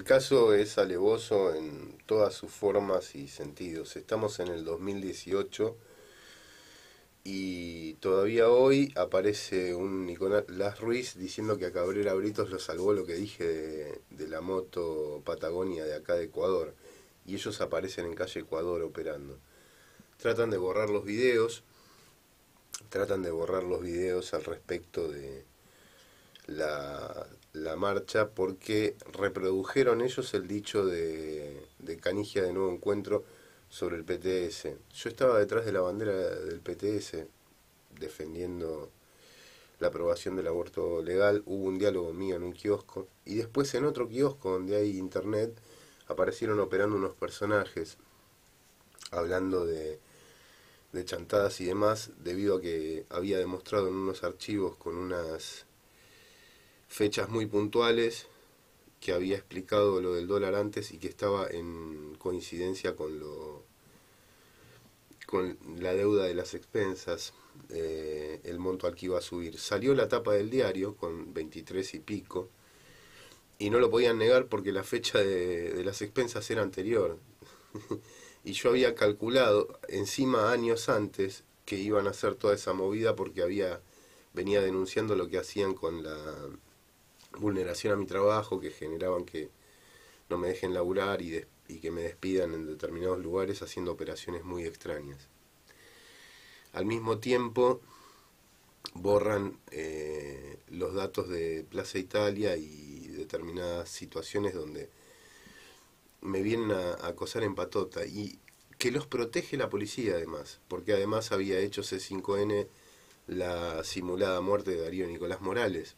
El caso es alevoso en todas sus formas y sentidos. Estamos en el 2018 y todavía hoy aparece un Nicolás Ruiz diciendo que a Cabrera Britos lo salvó lo que dije de, de la moto Patagonia de acá de Ecuador. Y ellos aparecen en calle Ecuador operando. Tratan de borrar los videos, tratan de borrar los videos al respecto de, la, marcha porque reprodujeron ellos el dicho de, Canigia de Nuevo Encuentro sobre el PTS. Yo estaba detrás de la bandera del PTS defendiendo la aprobación del aborto legal, hubo un diálogo mío en un kiosco y después en otro kiosco donde hay internet aparecieron operando unos personajes hablando de chantadas y demás debido a que había demostrado en unos archivos con unas fechas muy puntuales, que había explicado lo del dólar antes y que estaba en coincidencia con lo con la deuda de las expensas, eh, el monto al que iba a subir. Salió la tapa del diario con 23 y pico, y no lo podían negar porque la fecha de, de las expensas era anterior. y yo había calculado encima años antes que iban a hacer toda esa movida porque había venía denunciando lo que hacían con la vulneración a mi trabajo que generaban que no me dejen laburar y, que me despidan en determinados lugares haciendo operaciones muy extrañas. Al mismo tiempo borran eh, los datos de Plaza Italia y determinadas situaciones donde me vienen a acosar en patota y que los protege la policía además, porque además había hecho C5N la simulada muerte de Darío Nicolás Morales